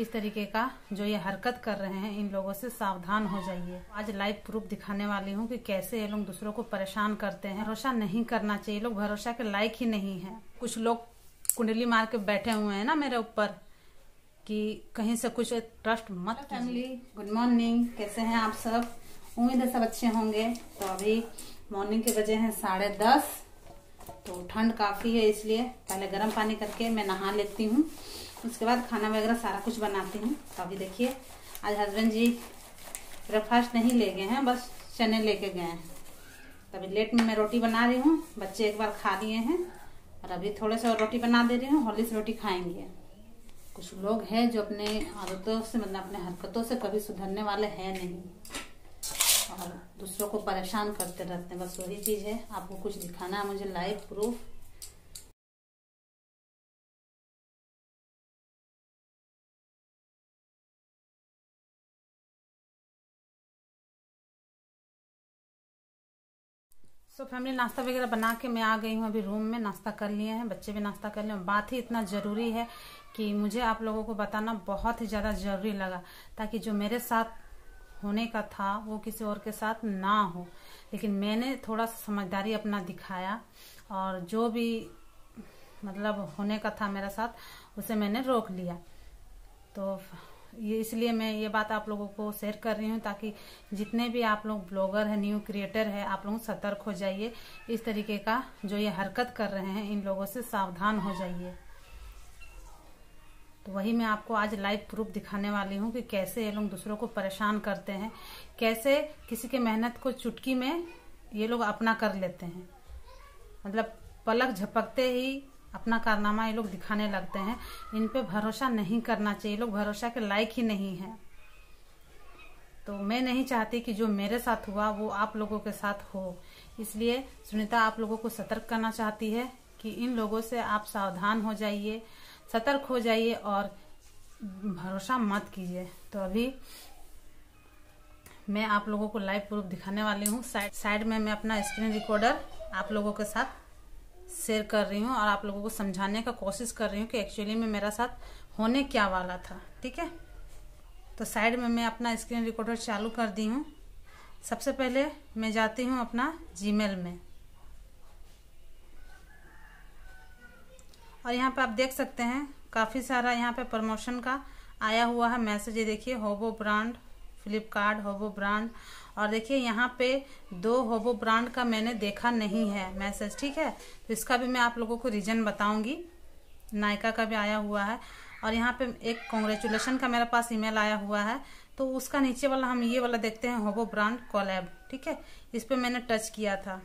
इस तरीके का जो ये हरकत कर रहे हैं इन लोगों से सावधान हो जाइए आज लाइव प्रूफ दिखाने वाली हूँ कि कैसे ये लोग दूसरों को परेशान करते हैं भरोसा नहीं करना चाहिए लोग भरोसा के लायक ही नहीं है कुछ लोग कुंडली मार के बैठे हुए हैं ना मेरे ऊपर कि कहीं से कुछ ट्रस्ट मत फैमिली गुड मॉर्निंग कैसे हैं आप सब उम्मीद है सब अच्छे होंगे तो अभी मॉर्निंग के बजे हैं साढ़े दस तो ठंड काफ़ी है इसलिए पहले गर्म पानी करके मैं नहा लेती हूँ उसके बाद खाना वगैरह सारा कुछ बनाती हूँ तो अभी देखिए आज हस्बैंड जी ब्रेकफास्ट नहीं ले गए हैं बस चने लेके गए हैं तभी लेट में मैं रोटी बना रही हूँ बच्चे एक बार खा लिए हैं और अभी थोड़े से और रोटी बना दे रही हूँ होली से रोटी खाएंगे कुछ लोग हैं जो अपने आदतों से मतलब अपने हरकतों से कभी सुधरने वाले हैं नहीं और दूसरों को परेशान करते रहते हैं बस वही चीज़ है आपको कुछ दिखाना है मुझे लाइव प्रूफ सो फैमिली नाश्ता वगैरह बना के मैं आ गई हूँ अभी रूम में नाश्ता कर लिए हैं बच्चे भी नाश्ता कर लिए बात ही इतना ज़रूरी है कि मुझे आप लोगों को बताना बहुत ही ज़्यादा ज़रूरी लगा ताकि जो मेरे साथ होने का था वो किसी और के साथ ना हो लेकिन मैंने थोड़ा सा समझदारी अपना दिखाया और जो भी मतलब होने का था मेरे साथ उसे मैंने रोक लिया तो ये इसलिए मैं ये बात आप लोगों को शेयर कर रही हूँ ताकि जितने भी आप लोग ब्लॉगर हैं न्यू क्रिएटर है आप लोग सतर्क हो जाइए इस तरीके का जो ये हरकत कर रहे हैं इन लोगों से सावधान हो जाइए तो वही मैं आपको आज लाइव प्रूफ दिखाने वाली हूँ कि कैसे ये लोग दूसरों को परेशान करते हैं कैसे किसी के मेहनत को चुटकी में ये लोग अपना कर लेते हैं मतलब पलक झपकते ही अपना कारनामा ये लोग दिखाने लगते हैं इन पे भरोसा नहीं करना चाहिए लोग भरोसा के लायक ही नहीं है तो मैं नहीं चाहती कि जो मेरे साथ हुआ वो आप लोगों के साथ हो इसलिए सुनीता आप लोगों को सतर्क करना चाहती है कि इन लोगों से आप सावधान हो जाइए सतर्क हो जाइए और भरोसा मत कीजिए तो अभी मैं आप लोगों को लाइव प्रूफ दिखाने वाली हूँ साइड साइड में मैं अपना स्क्रीन रिकॉर्डर आप लोगों के साथ शेयर कर रही हूँ और आप लोगों को समझाने का कोशिश कर रही हूँ कि एक्चुअली में मेरा साथ होने क्या वाला था ठीक है तो साइड में मैं अपना स्क्रीन रिकॉर्डर चालू कर दी हूँ सबसे पहले मैं जाती हूँ अपना जी में और यहाँ पे आप देख सकते हैं काफ़ी सारा यहाँ पे प्रमोशन का आया हुआ है मैसेज ये देखिए होबो ब्रांड फ्लिपकार्ट होबो ब्रांड और देखिए यहाँ पे दो होबो ब्रांड का मैंने देखा नहीं है मैसेज ठीक है तो इसका भी मैं आप लोगों को रीज़न बताऊँगी नायका का भी आया हुआ है और यहाँ पे एक कॉन्ग्रेचुलेसन का मेरे पास ईमेल आया हुआ है तो उसका नीचे वाला हम ये वाला देखते हैं होबो ब्रांड कॉलैब ठीक है इस पर मैंने टच किया था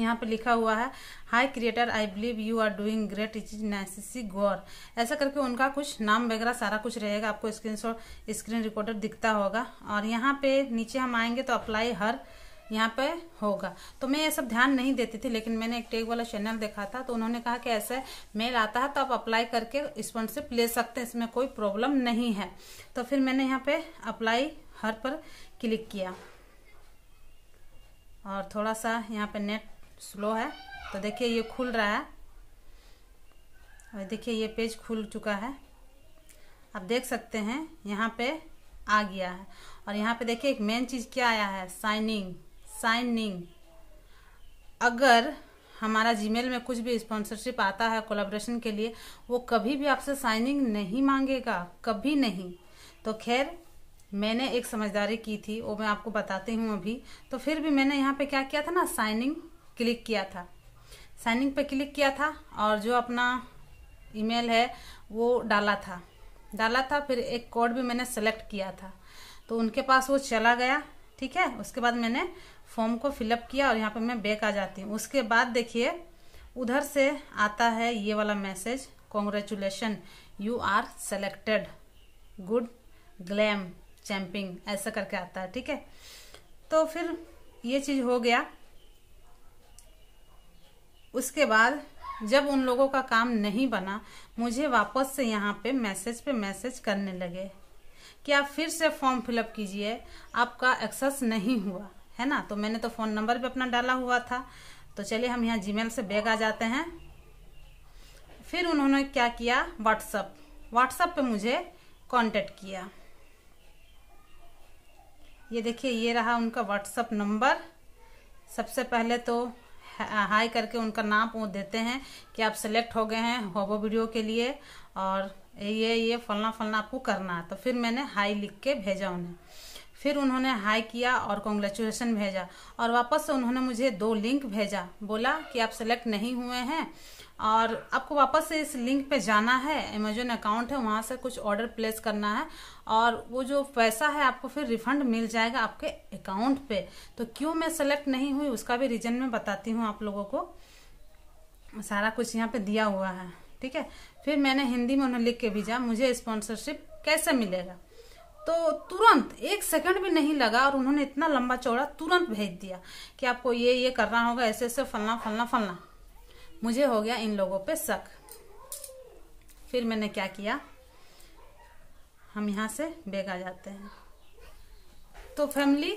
यहाँ पे लिखा हुआ है high creator I believe you are doing great it is necessary गौर ऐसा करके उनका कुछ नाम वगैरह सारा कुछ रहेगा आपको स्क्रीन स्क्रीन रिकॉर्डर दिखता होगा और यहाँ पे नीचे हम आएंगे तो अप्लाई हर यहाँ पे होगा तो मैं ये सब ध्यान नहीं देती थी लेकिन मैंने एक टेक वाला चैनल देखा था तो उन्होंने कहा कि ऐसे मेल आता है तो आप अप्लाई करके स्पॉन्सरशिप ले सकते हैं इसमें कोई प्रॉब्लम नहीं है तो फिर मैंने यहाँ पे अप्लाई हर पर क्लिक किया और थोड़ा सा यहाँ पे नेट स्लो है तो देखिए ये खुल रहा है और देखिए ये पेज खुल चुका है आप देख सकते हैं यहाँ पे आ गया है और यहाँ पे देखिए एक मेन चीज़ क्या आया है साइनिंग साइनिंग अगर हमारा जीमेल में कुछ भी स्पॉन्सरशिप आता है कोलाब्रेशन के लिए वो कभी भी आपसे साइनिंग नहीं मांगेगा कभी नहीं तो खैर मैंने एक समझदारी की थी वो मैं आपको बताती हूँ अभी तो फिर भी मैंने यहाँ पे क्या किया था ना साइनिंग क्लिक किया था साइनिंग पे क्लिक किया था और जो अपना ईमेल है वो डाला था डाला था फिर एक कोड भी मैंने सेलेक्ट किया था तो उनके पास वो चला गया ठीक है उसके बाद मैंने फॉर्म को फिलअप किया और यहाँ पर मैं बैक आ जाती हूँ उसके बाद देखिए उधर से आता है ये वाला message congratulation you are selected good glam champing ऐसा करके आता है ठीक है तो फिर ये चीज़ हो गया उसके बाद जब उन लोगों का काम नहीं बना मुझे वापस से यहाँ पे मैसेज पे मैसेज करने लगे कि आप फिर से फॉर्म फिलअप कीजिए आपका एक्सेस नहीं हुआ है ना तो मैंने तो फ़ोन नंबर भी अपना डाला हुआ था तो चलिए हम यहाँ जीमेल से बैग आ जाते हैं फिर उन्होंने क्या किया व्हाट्सअप व्हाट्सअप पे मुझे कांटेक्ट किया ये देखिए ये रहा उनका व्हाट्सअप नंबर सबसे पहले तो हाई करके उनका नाम पूछ देते हैं कि आप सेलेक्ट हो गए हैं होबो वीडियो के लिए और ये ये फलना फलना आपको करना है तो फिर मैंने हाई लिख के भेजा उन्हें फिर उन्होंने हाई किया और कॉन्ग्रेचुलेसन भेजा और वापस से उन्होंने मुझे दो लिंक भेजा बोला कि आप सेलेक्ट नहीं हुए हैं और आपको वापस से इस लिंक पे जाना है अमेजोन अकाउंट है वहाँ से कुछ ऑर्डर प्लेस करना है और वो जो पैसा है आपको फिर रिफंड मिल जाएगा आपके अकाउंट पे तो क्यों मैं सेलेक्ट नहीं हुई उसका भी रीजन मैं बताती हूँ आप लोगों को सारा कुछ यहाँ पे दिया हुआ है ठीक है फिर मैंने हिंदी में उन्हें लिख के भेजा मुझे स्पॉन्सरशिप कैसे मिलेगा तो तुरंत एक सेकंड भी नहीं लगा और उन्होंने इतना लंबा चौड़ा तुरंत भेज दिया कि आपको ये ये करना होगा ऐसे ऐसे फलना फलना फलना मुझे हो गया इन लोगों पे शक फिर मैंने क्या किया हम यहाँ से बेगा जाते हैं तो फैमिली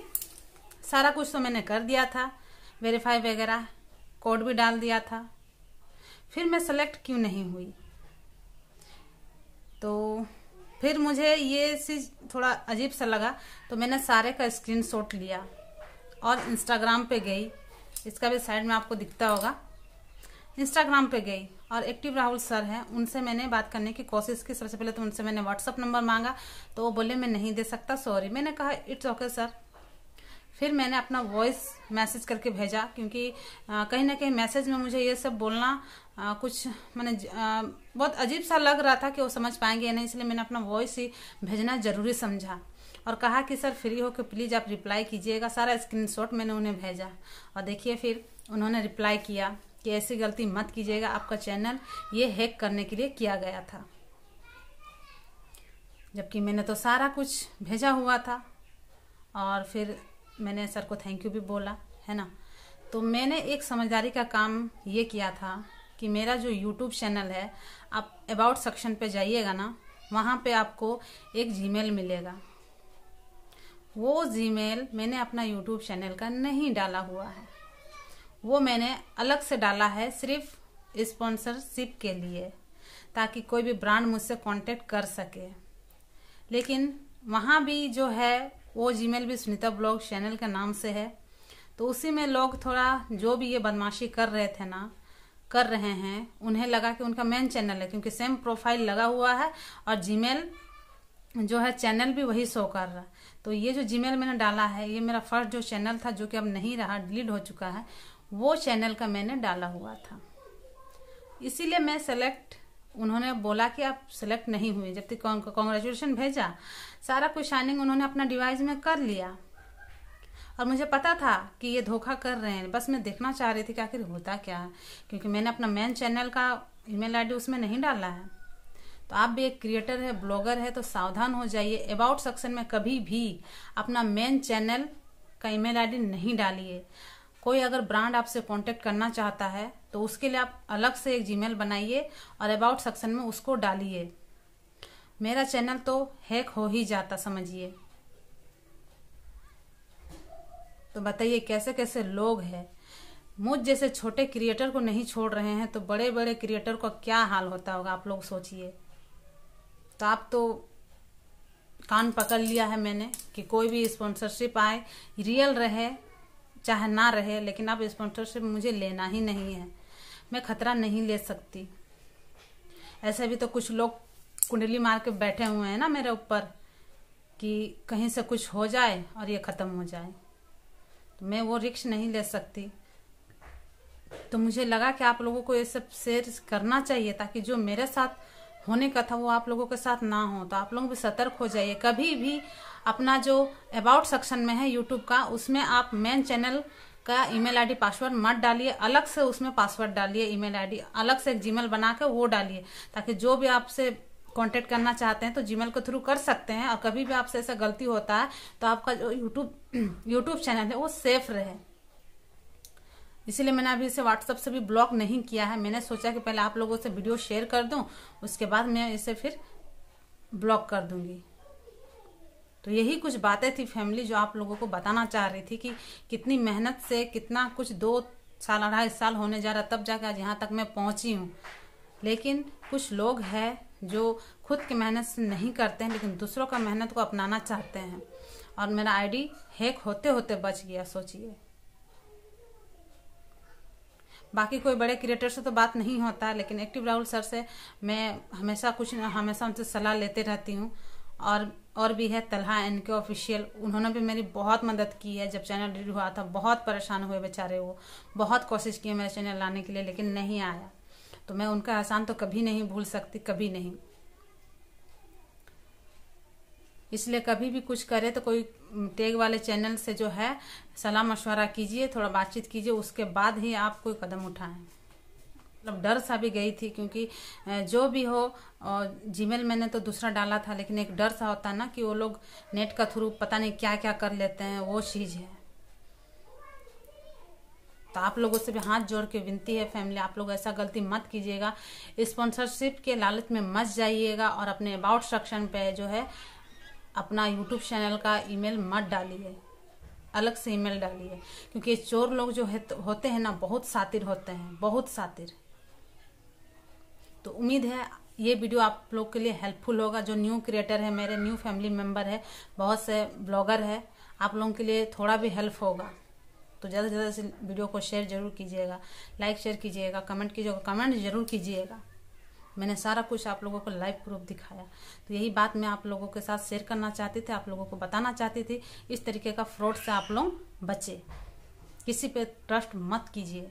सारा कुछ तो मैंने कर दिया था वेरीफाई वगैरह कोड भी डाल दिया था फिर मैं सेलेक्ट क्यों नहीं हुई तो फिर मुझे ये चीज़ थोड़ा अजीब सा लगा तो मैंने सारे का स्क्रीनशॉट लिया और इंस्टाग्राम पे गई इसका भी साइड में आपको दिखता होगा इंस्टाग्राम पे गई और एक्टिव राहुल सर हैं उनसे मैंने बात करने की कोशिश की सबसे पहले तो उनसे मैंने व्हाट्सअप नंबर मांगा तो वो बोले मैं नहीं दे सकता सॉरी मैंने कहा इट्स ओके सर फिर मैंने अपना वॉइस मैसेज करके भेजा क्योंकि कहीं ना कहीं मैसेज में मुझे ये सब बोलना आ, कुछ मैंने बहुत अजीब सा लग रहा था कि वो समझ पाएंगे या नहीं इसलिए मैंने अपना वॉइस ही भेजना जरूरी समझा और कहा कि सर फ्री हो के प्लीज़ आप रिप्लाई कीजिएगा सारा स्क्रीनशॉट मैंने उन्हें भेजा और देखिए फिर उन्होंने रिप्लाई किया कि ऐसी गलती मत कीजिएगा आपका चैनल ये हैक करने के लिए किया गया था जबकि मैंने तो सारा कुछ भेजा हुआ था और फिर मैंने सर को थैंक यू भी बोला है ना तो मैंने एक समझदारी का काम ये किया था कि मेरा जो यूट्यूब चैनल है आप अबाउट सेक्शन पे जाइएगा ना वहाँ पे आपको एक जीमेल मिलेगा वो जीमेल मैंने अपना यूट्यूब चैनल का नहीं डाला हुआ है वो मैंने अलग से डाला है सिर्फ स्पॉन्सरशिप के लिए ताकि कोई भी ब्रांड मुझसे कांटेक्ट कर सके लेकिन वहाँ भी जो है वो जीमेल भी सुनीता ब्लॉग चैनल के नाम से है तो उसी में लोग थोड़ा जो भी ये बदमाशी कर रहे थे ना कर रहे हैं उन्हें लगा कि उनका मेन चैनल है क्योंकि सेम प्रोफाइल लगा हुआ है और जीमेल जो है चैनल भी वही शो कर रहा तो ये जो जीमेल मैंने डाला है ये मेरा फर्स्ट जो चैनल था जो कि अब नहीं रहा डिलीट हो चुका है वो चैनल का मैंने डाला हुआ था इसीलिए मैं सेलेक्ट उन्होंने बोला कि आप सेलेक्ट नहीं हुए जब तक कॉन्ग्रेचुलेसन भेजा सारा कुछ शाइनिंग उन्होंने अपना डिवाइस में कर लिया और मुझे पता था कि ये धोखा कर रहे हैं बस मैं देखना चाह रही थी कि आखिर होता क्या है क्योंकि मैंने अपना मेन चैनल का ईमेल आईडी उसमें नहीं डाला है तो आप भी एक क्रिएटर है ब्लॉगर है तो सावधान हो जाइए अबाउट सेक्शन में कभी भी अपना मेन चैनल का ईमेल आईडी नहीं डालिए कोई अगर ब्रांड आपसे कॉन्टेक्ट करना चाहता है तो उसके लिए आप अलग से एक जीमेल बनाइए और अबाउट सेक्शन में उसको डालिए मेरा चैनल तो हैक हो ही जाता समझिए तो बताइए कैसे कैसे लोग हैं मुझ जैसे छोटे क्रिएटर को नहीं छोड़ रहे हैं तो बड़े बड़े क्रिएटर का क्या हाल होता होगा आप लोग सोचिए तो आप तो कान पकड़ लिया है मैंने कि कोई भी स्पॉन्सरशिप आए रियल रहे चाहे ना रहे लेकिन अब स्पॉन्सरशिप मुझे लेना ही नहीं है मैं खतरा नहीं ले सकती ऐसे भी तो कुछ लोग कुंडली मार के बैठे हुए हैं ना मेरे ऊपर कि कहीं से कुछ हो जाए और ये ख़त्म हो जाए तो मैं वो रिक्श नहीं ले सकती तो मुझे लगा कि आप लोगों को ये सब शेयर करना चाहिए ताकि जो मेरे साथ होने का था वो आप लोगों के साथ ना हो तो आप लोग भी सतर्क हो जाइए कभी भी अपना जो अबाउट सेक्शन में है यूट्यूब का उसमें आप मेन चैनल का ईमेल आईडी पासवर्ड मत डालिए अलग से उसमें पासवर्ड डालिए ईमेल आईडी अलग से जीमेल बना के वो डालिए ताकि जो भी आपसे कांटेक्ट करना चाहते हैं तो जीमेल के थ्रू कर सकते हैं और कभी भी आपसे ऐसा गलती होता है तो आपका जो यूट्यूब यूट्यूब चैनल है वो सेफ रहे इसीलिए मैंने अभी इसे व्हाट्सअप से भी ब्लॉक नहीं किया है मैंने सोचा कि पहले आप लोगों से वीडियो शेयर कर दूं उसके बाद मैं इसे फिर ब्लॉक कर दूंगी तो यही कुछ बातें थी फैमिली जो आप लोगों को बताना चाह रही थी कि कितनी मेहनत से कितना कुछ दो साल अढ़ाई साल होने जा रहा तब जाकर आज यहाँ तक मैं पहुँची हूँ लेकिन कुछ लोग हैं जो खुद की मेहनत से नहीं करते हैं लेकिन दूसरों का मेहनत को अपनाना चाहते हैं और मेरा आईडी हैक होते होते बच गया सोचिए बाकी कोई बड़े क्रिएटर से तो बात नहीं होता लेकिन एक्टिव राहुल सर से मैं हमेशा कुछ हमेशा उनसे सलाह लेते रहती हूँ और और भी है तलहा एन के ऑफिशियल उन्होंने भी मेरी बहुत मदद की है जब चैनल डिलीट हुआ था बहुत परेशान हुए बेचारे वो बहुत कोशिश की मेरे चैनल लाने के लिए लेकिन नहीं आया तो मैं उनका एहसान तो कभी नहीं भूल सकती कभी नहीं इसलिए कभी भी कुछ करे तो कोई टेग वाले चैनल से जो है सलाह मशवरा कीजिए थोड़ा बातचीत कीजिए उसके बाद ही आप कोई कदम उठाएं मतलब डर सा भी गई थी क्योंकि जो भी हो जीमेल मैंने तो दूसरा डाला था लेकिन एक डर सा होता है ना कि वो लोग नेट का थ्रू पता नहीं क्या क्या कर लेते हैं वो चीज़ है तो आप लोगों से भी हाथ जोड़ के विनती है फैमिली आप लोग ऐसा गलती मत कीजिएगा स्पॉन्सरशिप के लालच में मत जाइएगा और अपने अबाउट सेक्शन पे जो है अपना यूट्यूब चैनल का ईमेल मत डालिए अलग से ईमेल डालिए क्योंकि चोर लोग जो है तो होते हैं ना बहुत सातिर होते हैं बहुत सातिर तो उम्मीद है ये वीडियो आप लोग के लिए हेल्पफुल होगा जो न्यू क्रिएटर है मेरे न्यू फैमिली मेम्बर है बहुत से ब्लॉगर है आप लोगों के लिए थोड़ा भी हेल्प होगा तो ज़्यादा से ज़्यादा वीडियो को शेयर जरूर कीजिएगा लाइक शेयर कीजिएगा कमेंट कीजिएगा कमेंट जरूर कीजिएगा मैंने सारा कुछ आप लोगों को लाइव प्रूफ दिखाया तो यही बात मैं आप लोगों के साथ शेयर करना चाहती थी आप लोगों को बताना चाहती थी इस तरीके का फ्रॉड से आप लोग बचे किसी पे ट्रस्ट मत कीजिए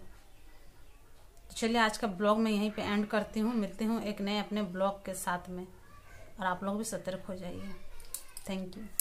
तो चलिए आज का ब्लॉग मैं यहीं पे एंड करती हूँ मिलती हूँ एक नए अपने ब्लॉग के साथ में और आप लोग भी सतर्क हो जाइए थैंक यू